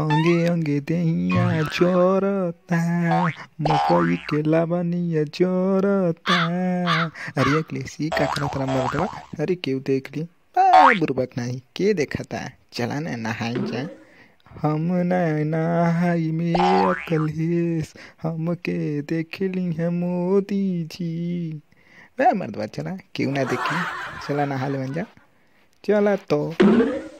अंगे अंगे देहिया चोरता मकई के लावनिया चोरता अरे एक लेसी का करा तरा मर अरे क्यों देख ली बुरबक नहीं के देखा था चला ना नहाई जाए हम ना नहाई अकलेस हम के देख ली है मोदी जी वह मर्दबा चला क्यों ना देखी चला नहा ले बन जा चला तो